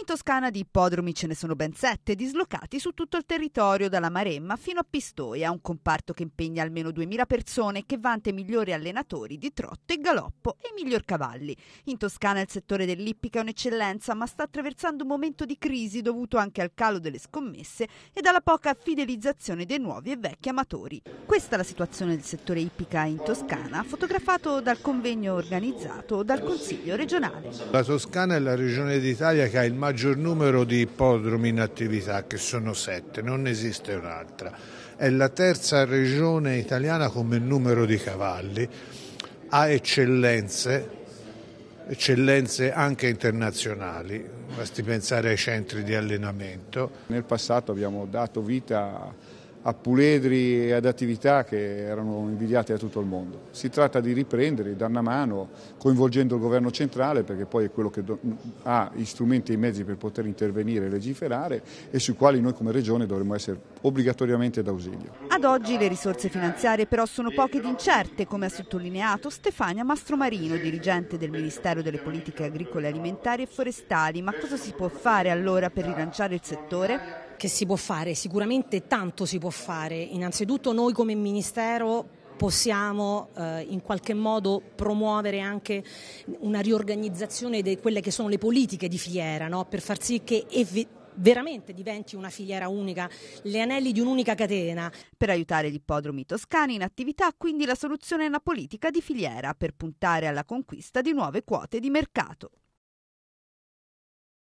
In Toscana di ippodromi ce ne sono ben sette, dislocati su tutto il territorio, dalla Maremma fino a Pistoia, un comparto che impegna almeno 2000 persone che vanta i migliori allenatori di trotto e galoppo e i miglior cavalli. In Toscana il settore dell'ippica è un'eccellenza, ma sta attraversando un momento di crisi dovuto anche al calo delle scommesse e alla poca fidelizzazione dei nuovi e vecchi amatori. Questa è la situazione del settore ippica in Toscana, fotografato dal convegno organizzato dal Consiglio regionale. La Toscana è la regione d'Italia che ha il maggior maggior numero di ippodromi in attività, che sono sette, non esiste un'altra. È la terza regione italiana come numero di cavalli, ha eccellenze, eccellenze anche internazionali, basti pensare ai centri di allenamento. Nel passato abbiamo dato vita a puledri e ad attività che erano invidiate da tutto il mondo. Si tratta di riprendere, dare una mano, coinvolgendo il governo centrale perché poi è quello che ha gli strumenti e i mezzi per poter intervenire e legiferare e sui quali noi come Regione dovremmo essere obbligatoriamente d'ausilio. Ad oggi le risorse finanziarie però sono poche ed incerte, come ha sottolineato Stefania Mastromarino, dirigente del Ministero delle Politiche Agricole Alimentari e Forestali. Ma cosa si può fare allora per rilanciare il settore? che si può fare? Sicuramente tanto si può fare. Innanzitutto noi come Ministero possiamo eh, in qualche modo promuovere anche una riorganizzazione di quelle che sono le politiche di filiera no? per far sì che ev- veramente diventi una filiera unica, le anelli di un'unica catena. Per aiutare gli ippodromi toscani in attività, quindi la soluzione è una politica di filiera per puntare alla conquista di nuove quote di mercato.